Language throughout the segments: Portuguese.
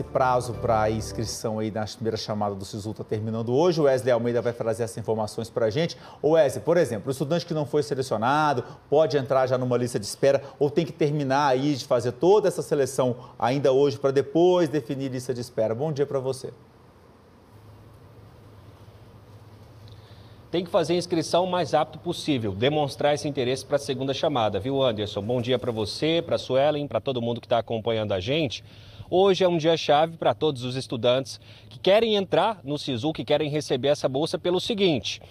Esse prazo para inscrição aí na primeira chamada do SISU está terminando hoje. O Wesley Almeida vai trazer essas informações para a gente. O Wesley, por exemplo, o estudante que não foi selecionado pode entrar já numa lista de espera ou tem que terminar aí de fazer toda essa seleção ainda hoje para depois definir lista de espera. Bom dia para você. tem que fazer a inscrição o mais rápido possível, demonstrar esse interesse para a segunda chamada, viu, Anderson? Bom dia para você, para a Suelen, para todo mundo que está acompanhando a gente. Hoje é um dia chave para todos os estudantes que querem entrar no SISU, que querem receber essa bolsa pelo seguinte.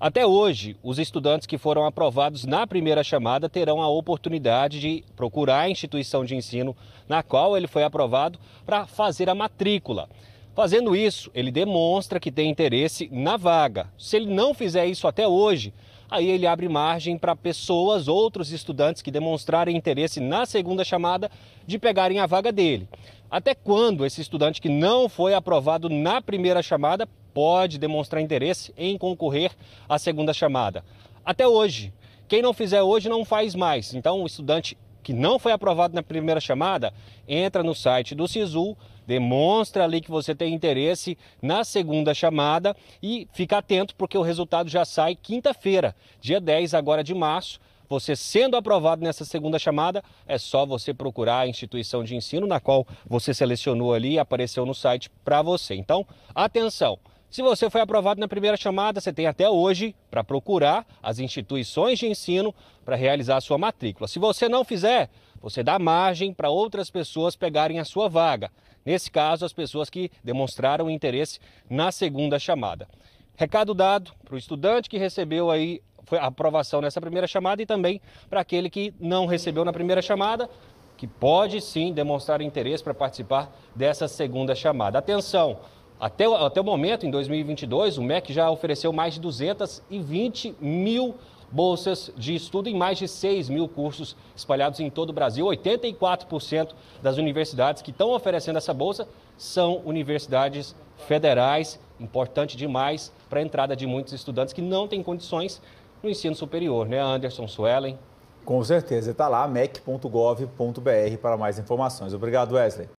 Até hoje, os estudantes que foram aprovados na primeira chamada terão a oportunidade de procurar a instituição de ensino na qual ele foi aprovado para fazer a matrícula. Fazendo isso, ele demonstra que tem interesse na vaga. Se ele não fizer isso até hoje, aí ele abre margem para pessoas, outros estudantes que demonstrarem interesse na segunda chamada, de pegarem a vaga dele. Até quando esse estudante que não foi aprovado na primeira chamada pode demonstrar interesse em concorrer à segunda chamada? Até hoje. Quem não fizer hoje não faz mais. Então, o estudante que não foi aprovado na primeira chamada, entra no site do Cisu, demonstra ali que você tem interesse na segunda chamada e fica atento porque o resultado já sai quinta-feira, dia 10 agora de março. Você sendo aprovado nessa segunda chamada, é só você procurar a instituição de ensino na qual você selecionou ali e apareceu no site para você. Então, atenção! Se você foi aprovado na primeira chamada, você tem até hoje para procurar as instituições de ensino para realizar a sua matrícula. Se você não fizer, você dá margem para outras pessoas pegarem a sua vaga. Nesse caso, as pessoas que demonstraram interesse na segunda chamada. Recado dado para o estudante que recebeu aí a aprovação nessa primeira chamada e também para aquele que não recebeu na primeira chamada, que pode sim demonstrar interesse para participar dessa segunda chamada. Atenção! Até, até o momento, em 2022, o MEC já ofereceu mais de 220 mil bolsas de estudo em mais de 6 mil cursos espalhados em todo o Brasil. 84% das universidades que estão oferecendo essa bolsa são universidades federais, importante demais para a entrada de muitos estudantes que não têm condições no ensino superior, né, Anderson Suelen? Com certeza, está lá, mec.gov.br para mais informações. Obrigado, Wesley.